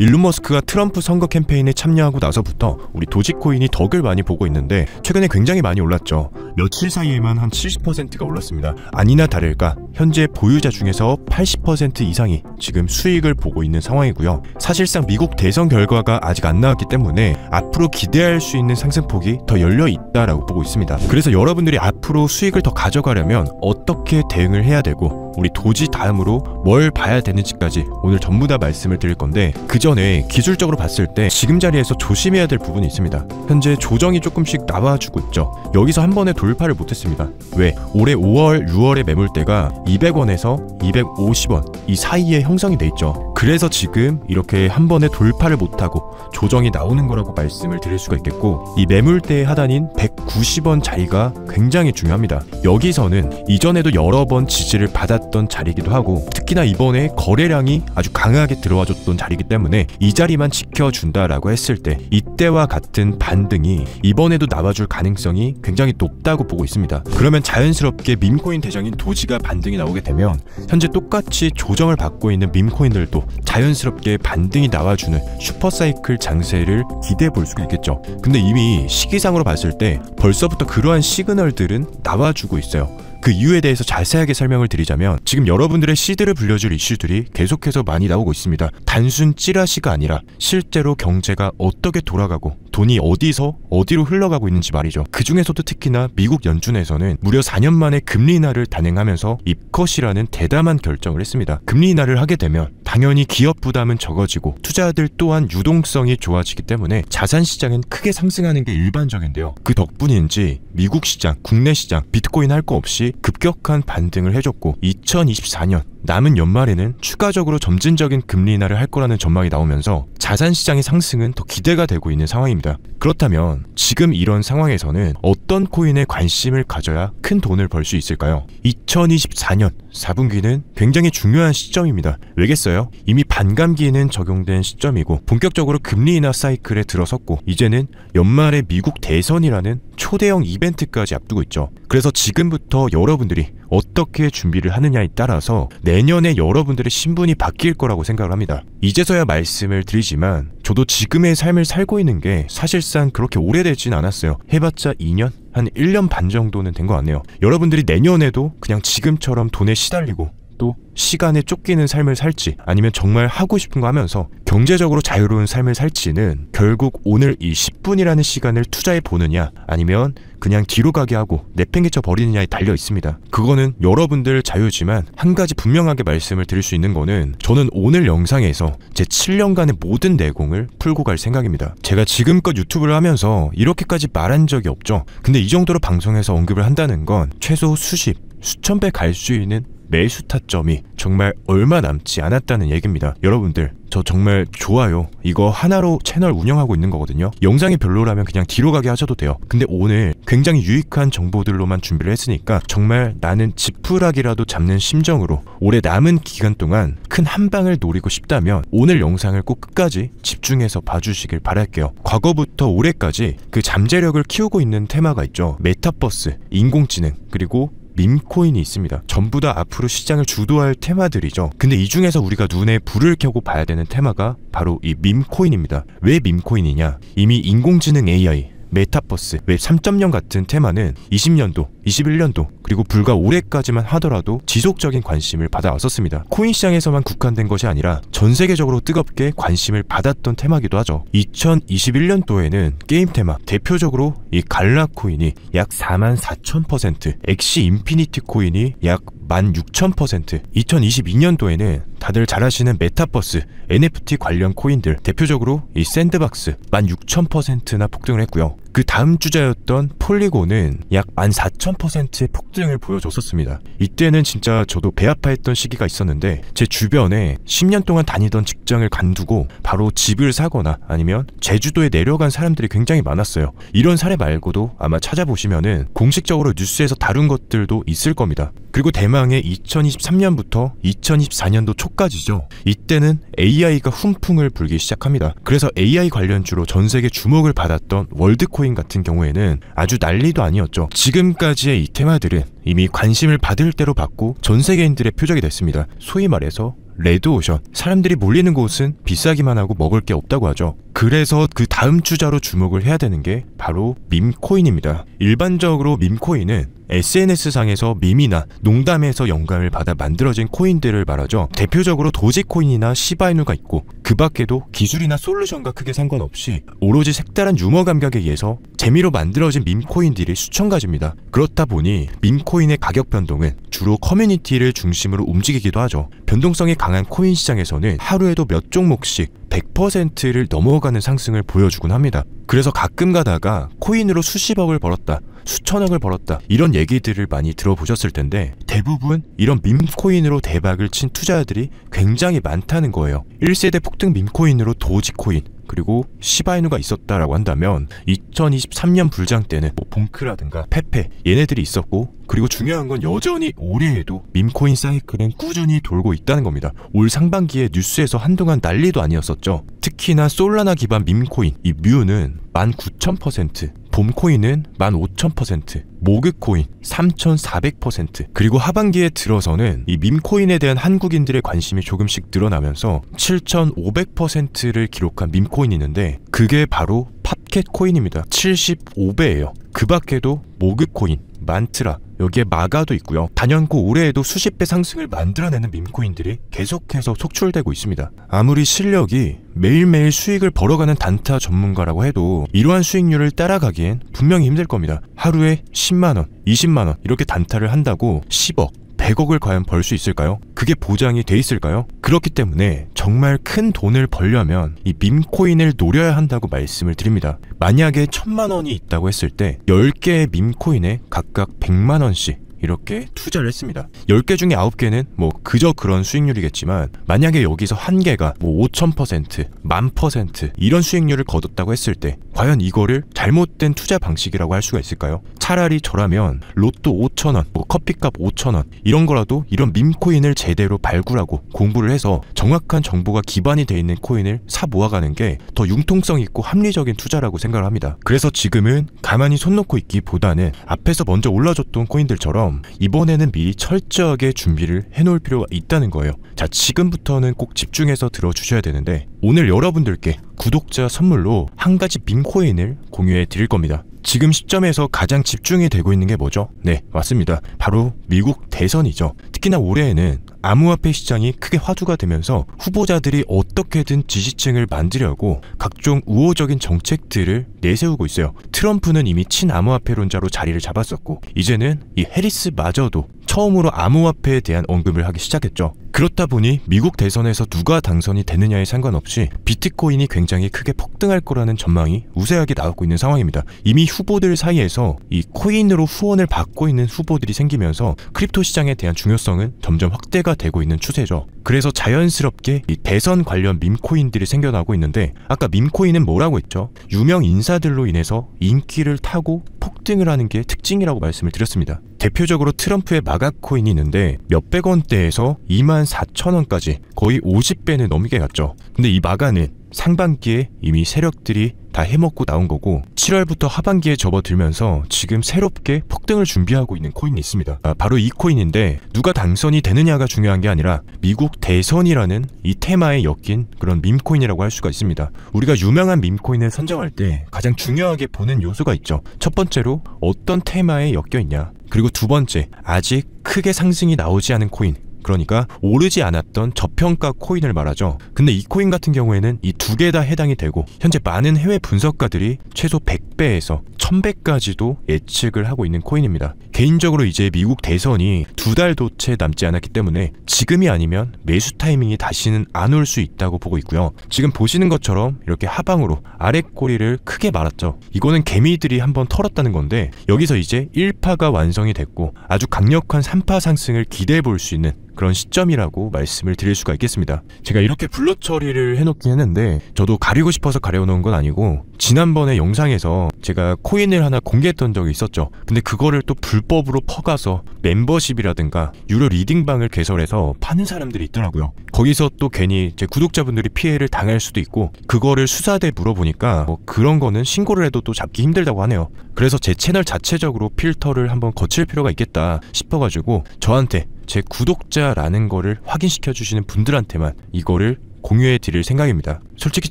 일론 머스크가 트럼프 선거 캠페인에 참여하고 나서부터 우리 도지코인이 덕을 많이 보고 있는데 최근에 굉장히 많이 올랐죠. 며칠 사이에만 한 70%가 올랐습니다. 아니나 다를까 현재 보유자 중에서 80% 이상이 지금 수익을 보고 있는 상황이고요. 사실상 미국 대선 결과가 아직 안 나왔기 때문에 앞으로 기대할 수 있는 상승폭이 더 열려 있다라고 보고 있습니다. 그래서 여러분들이 앞으로 수익을 더 가져가려면 어떻게 대응을 해야 되고 우리 도지 다음으로 뭘 봐야 되는지까지 오늘 전부 다 말씀을 드릴 건데 그 전에 기술적으로 봤을 때 지금 자리에서 조심해야 될 부분이 있습니다. 현재 조정이 조금씩 나와주고 있죠. 여기서 한 번에 돌파를 못했습니다. 왜? 올해 5월, 6월의 매물대가 200원에서 250원 이 사이에 형성이 돼 있죠. 그래서 지금 이렇게 한 번에 돌파를 못하고 조정이 나오는 거라고 말씀을 드릴 수가 있겠고 이 매물대의 하단인 190원 자리가 굉장히 중요합니다. 여기서는 이전에도 여러 번 지지를 받았던 자리이기도 하고 특히나 이번에 거래량이 아주 강하게 들어와줬던 자리이기 때문에 이 자리만 지켜준다라고 했을 때 이때와 같은 반등이 이번에도 나와줄 가능성이 굉장히 높다고 보고 있습니다. 그러면 자연스럽게 민코인 대장인 도지가 반등이 나오게 되면 현재 똑같이 조정을 받고 있는 민코인들도 자연스럽게 반등이 나와주는 슈퍼사이클 장세를 기대해 볼 수가 있겠죠. 근데 이미 시기상으로 봤을 때 벌써부터 그러한 시그널들은 나와주고 있어요. 그 이유에 대해서 자세하게 설명을 드리자면 지금 여러분들의 시드를 불려줄 이슈들이 계속해서 많이 나오고 있습니다. 단순 찌라시가 아니라 실제로 경제가 어떻게 돌아가고 돈이 어디서 어디로 흘러가고 있는지 말이죠. 그 중에서도 특히나 미국 연준에서는 무려 4년 만에 금리 인하를 단행하면서 입컷이라는 대담한 결정을 했습니다. 금리 인하를 하게 되면 당연히 기업 부담은 적어지고 투자들 또한 유동성이 좋아지기 때문에 자산 시장은 크게 상승하는 게 일반적인데요. 그 덕분인지 미국 시장, 국내 시장, 비트코인 할 거 없이 급격한 반등을 해줬고 2024년 남은 연말에는 추가적으로 점진적인 금리 인하를 할 거라는 전망이 나오면서 자산 시장의 상승은 더 기대가 되고 있는 상황입니다. 그렇다면 지금 이런 상황에서는 어떤 코인에 관심을 가져야 큰 돈을 벌 수 있을까요? 2024년 4분기는 굉장히 중요한 시점입니다. 왜겠어요? 이미 반감기는 에 적용된 시점이고 본격적으로 금리 인하 사이클에 들어섰고 이제는 연말에 미국 대선이라는 초대형 이벤트까지 앞두고 있죠. 그래서 지금부터 여러분들이 어떻게 준비를 하느냐에 따라서 내년에 여러분들의 신분이 바뀔 거라고 생각을 합니다. 이제서야 말씀을 드리지만 저도 지금의 삶을 살고 있는 게 사실상 그렇게 오래되진 않았어요. 해봤자 2년? 한 1년 반 정도는 된 것 같네요. 여러분들이 내년에도 그냥 지금처럼 돈에 시달리고 또 시간에 쫓기는 삶을 살지 아니면 정말 하고 싶은 거 하면서 경제적으로 자유로운 삶을 살지는 결국 오늘 이 10분이라는 시간을 투자해 보느냐 아니면 그냥 뒤로 가게 하고 내팽개쳐 버리느냐에 달려 있습니다. 그거는 여러분들 자유지만 한 가지 분명하게 말씀을 드릴 수 있는 거는 저는 오늘 영상에서 제 7년간의 모든 내공을 풀고 갈 생각입니다. 제가 지금껏 유튜브를 하면서 이렇게까지 말한 적이 없죠. 근데 이 정도로 방송에서 언급을 한다는 건 최소 수십 수천 배 갈 수 있는 매수 타점이 정말 얼마 남지 않았다는 얘기입니다. 여러분들 저 정말 좋아요. 이거 하나로 채널 운영하고 있는 거거든요. 영상이 별로라면 그냥 뒤로 가게 하셔도 돼요. 근데 오늘 굉장히 유익한 정보들로만 준비를 했으니까 정말 나는 지푸라기라도 잡는 심정으로 올해 남은 기간 동안 큰 한 방을 노리고 싶다면 오늘 영상을 꼭 끝까지 집중해서 봐주시길 바랄게요. 과거부터 올해까지 그 잠재력을 키우고 있는 테마가 있죠. 메타버스, 인공지능, 그리고 밈코인이 있습니다. 전부 다 앞으로 시장을 주도할 테마들이죠. 근데 이 중에서 우리가 눈에 불을 켜고 봐야 되는 테마가 바로 이 밈코인입니다. 왜 밈코인이냐? 이미 인공지능 AI 메타버스, 웹 3.0 같은 테마는 20년도 2021년도 그리고 불과 올해까지만 하더라도 지속적인 관심을 받아왔었습니다. 코인 시장에서만 국한된 것이 아니라 전 세계적으로 뜨겁게 관심을 받았던 테마기도 하죠. 2021년도에는 게임 테마 대표적으로 이 갈라 코인이 약 44,000%, 엑시 인피니티 코인이 약 16,000%, 2022년도에는 다들 잘 아시는 메타버스, NFT 관련 코인들, 대표적으로 이 샌드박스 16,000%나 폭등을 했고요. 그 다음 주자였던 폴리곤은 약 14,000%의 폭등을 보여줬었습니다. 이때는 진짜 저도 배 아파했던 시기가 있었는데 제 주변에 10년 동안 다니던 직장을 간두고 바로 집을 사거나 아니면 제주도에 내려간 사람들이 굉장히 많았어요. 이런 사례 말고도 아마 찾아보시면은 공식적으로 뉴스에서 다룬 것들도 있을 겁니다. 그리고 대망의 2023년부터 2024년도 초까지죠. 이때는 AI가 훈풍을 불기 시작합니다. 그래서 AI 관련주로 전 세계 주목을 받았던 월드코인 비트코인 같은 경우에는 아주 난리도 아니었죠. 지금까지의 이 테마들은 이미 관심을 받을 대로 받고 전 세계인들의 표적이 됐습니다. 소위 말해서 레드오션. 사람들이 몰리는 곳은 비싸기만 하고 먹을 게 없다고 하죠. 그래서 그 다음 주자로 주목을 해야 되는 게 바로 밈코인입니다. 일반적으로 밈코인은 SNS상에서 밈이나 농담에서 영감을 받아 만들어진 코인들을 말하죠. 대표적으로 도지코인이나 시바이누가 있고 그 밖에도 기술이나 솔루션과 크게 상관없이 오로지 색다른 유머 감각에 의해서 재미로 만들어진 밈코인들이 수천 가지입니다. 그렇다 보니 밈코인의 가격 변동은 주로 커뮤니티를 중심으로 움직이기도 하죠. 변동성이 가 강한 코인 시장에서는 하루에도 몇 종목씩 100%를 넘어가는 상승을 보여주곤 합니다. 그래서 가끔 가다가 코인으로 수십억을 벌었다, 수천억을 벌었다 이런 얘기들을 많이 들어보셨을 텐데 대부분 이런 밈코인으로 대박을 친 투자들이 자 굉장히 많다는 거예요. 1세대 폭등 밈코인으로 도지코인, 그리고 시바이누가 있었다라고 한다면 2023년 불장 때는 뭐 봉크라든가 페페 얘네들이 있었고 그리고 중요한 건 여전히 올해에도 밈코인 사이클은 꾸준히 돌고 있다는 겁니다. 올 상반기에 뉴스에서 한동안 난리도 아니었었죠. 특히나 솔라나 기반 밈코인 이 뮤는 19,000% 돔코인은 15,000%, 모그코인 3,400%, 그리고 하반기에 들어서는 이 밈코인에 대한 한국인들의 관심이 조금씩 늘어나면서 7,500%를 기록한 밈코인이 있는데 그게 바로 팝캣 코인입니다. 75배예요. 그 밖에도 모그코인, 만트라, 여기에 마가도 있고요. 단연코 올해에도 수십 배 상승을 만들어내는 민코인들이 계속해서 속출되고 있습니다. 아무리 실력이 매일매일 수익을 벌어가는 단타 전문가라고 해도 이러한 수익률을 따라가기엔 분명히 힘들 겁니다. 하루에 10만원, 20만원 이렇게 단타를 한다고 10억, 100억을 과연 벌 수 있을까요? 그게 보장이 돼 있을까요? 그렇기 때문에 정말 큰 돈을 벌려면 이 밈코인을 노려야 한다고 말씀을 드립니다. 만약에 천만 원이 있다고 했을 때 10개의 밈코인에 각각 100만 원씩 이렇게 투자를 했습니다. 10개 중에 9개는 뭐 그저 그런 수익률이겠지만 만약에 여기서 한 개가 뭐 5000%, 1000% 이런 수익률을 거뒀다고 했을 때 과연 이거를 잘못된 투자 방식이라고 할 수가 있을까요? 차라리 저라면 로또 5천원, 뭐 커피값 5천원 이런 거라도 이런 밈코인을 제대로 발굴하고 공부를 해서 정확한 정보가 기반이 되어 있는 코인을 사 모아가는 게 더 융통성 있고 합리적인 투자라고 생각을 합니다. 그래서 지금은 가만히 손 놓고 있기보다는 앞에서 먼저 올라줬던 코인들처럼 이번에는 미리 철저하게 준비를 해놓을 필요가 있다는 거예요. 자, 지금부터는 꼭 집중해서 들어주셔야 되는데 오늘 여러분들께 구독자 선물로 한 가지 밈코인을 공유해 드릴 겁니다. 지금 시점에서 가장 집중이 되고 있는 게 뭐죠? 네, 맞습니다. 바로 미국 대선이죠. 특히나 올해에는 암호화폐 시장이 크게 화두가 되면서 후보자들이 어떻게든 지지층을 만들려고 각종 우호적인 정책들을 내세우고 있어요. 트럼프는 이미 친암호화폐론자로 자리를 잡았었고 이제는 이 해리스마저도 처음으로 암호화폐에 대한 언급을 하기 시작했죠. 그렇다 보니 미국 대선에서 누가 당선이 되느냐에 상관없이 비트코인이 굉장히 크게 폭등할 거라는 전망이 우세하게 나오고 있는 상황입니다. 이미 후보들 사이에서 이 코인으로 후원을 받고 있는 후보들이 생기면서 크립토 시장에 대한 중요성은 점점 확대가 되고 있는 추세죠. 그래서 자연스럽게 이 대선 관련 밈코인들이 생겨나고 있는데 아까 밈코인은 뭐라고 했죠? 유명 인사들로 인해서 인기를 타고 폭등을 하는 게 특징이라고 말씀을 드렸습니다. 대표적으로 트럼프의 마가코인이 있는데 몇백 원대에서 2만 14,000원까지 거의 50배는 넘게 갔죠. 근데 이 마가는 상반기에 이미 세력들이 다 해먹고 나온 거고 7월부터 하반기에 접어들면서 지금 새롭게 폭등을 준비하고 있는 코인이 있습니다. 아, 바로 이 코인인데 누가 당선이 되느냐가 중요한 게 아니라 미국 대선이라는 이 테마에 엮인 그런 밈코인이라고 할 수가 있습니다. 우리가 유명한 밈코인을 선정할 때 가장 중요하게 보는 요소가 있죠. 첫 번째로 어떤 테마에 엮여 있냐. 그리고 두 번째, 아직 크게 상승이 나오지 않은 코인, 그러니까 오르지 않았던 저평가 코인을 말하죠. 근데 이 코인 같은 경우에는 이 두 개 다 해당이 되고 현재 많은 해외 분석가들이 최소 100배에서 천배까지도 예측을 하고 있는 코인입니다. 개인적으로 이제 미국 대선이 두 달도 채 남지 않았기 때문에 지금이 아니면 매수 타이밍이 다시는 안 올 수 있다고 보고 있고요. 지금 보시는 것처럼 이렇게 하방으로 아래 꼬리를 크게 말았죠. 이거는 개미들이 한번 털었다는 건데 여기서 이제 1파가 완성이 됐고 아주 강력한 3파 상승을 기대해 볼 수 있는 그런 시점이라고 말씀을 드릴 수가 있겠습니다. 제가 이렇게 블러 처리를 해놓긴 했는데 저도 가리고 싶어서 가려놓은 건 아니고 지난번에 영상에서 제가 코인을 하나 공개했던 적이 있었죠. 근데 그거를 또 불법으로 퍼가서 멤버십이라든가 유료 리딩방을 개설해서 파는 사람들이 있더라고요. 거기서 또 괜히 제 구독자분들이 피해를 당할 수도 있고 그거를 수사대 물어보니까 뭐 그런 거는 신고를 해도 또 잡기 힘들다고 하네요. 그래서 제 채널 자체적으로 필터를 한번 거칠 필요가 있겠다 싶어가지고 저한테 제 구독자라는 거를 확인시켜 주시는 분들한테만 이거를 공유해 드릴 생각입니다. 솔직히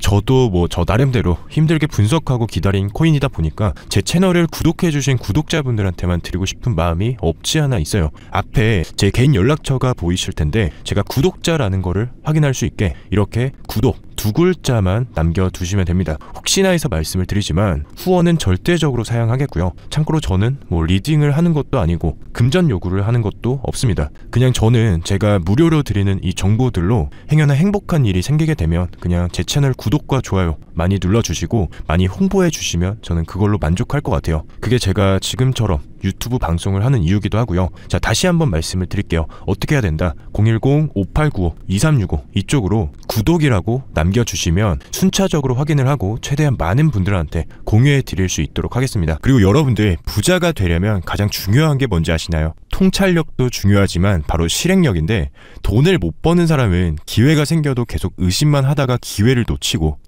저도 뭐 저 나름대로 힘들게 분석하고 기다린 코인이다 보니까 제 채널을 구독해주신 구독자분들한테만 드리고 싶은 마음이 없지 않아 있어요. 앞에 제 개인 연락처가 보이실 텐데 제가 구독자라는 거를 확인할 수 있게 이렇게 구독 두 글자만 남겨두시면 됩니다. 혹시나 해서 말씀을 드리지만 후원은 절대적으로 사양하겠고요. 참고로 저는 뭐 리딩을 하는 것도 아니고 금전 요구를 하는 것도 없습니다. 그냥 저는 제가 무료로 드리는 이 정보들로 행여나 행복한 일이 생기게 되면 그냥 제 채널 구독과 좋아요 많이 눌러주시고 많이 홍보해 주시면 저는 그걸로 만족할 것 같아요. 그게 제가 지금처럼 유튜브 방송을 하는 이유기도 하고요. 자, 다시 한번 말씀을 드릴게요. 어떻게 해야 된다? 010-5895-2365 이쪽으로 구독이라고 남겨주시면 순차적으로 확인을 하고 최대한 많은 분들한테 공유해 드릴 수 있도록 하겠습니다. 그리고 여러분들 부자가 되려면 가장 중요한 게 뭔지 아시나요? 통찰력도 중요하지만 바로 실행력인데 돈을 못 버는 사람은 기회가 생겨도 계속 의심만 하다가 기회를 놓치고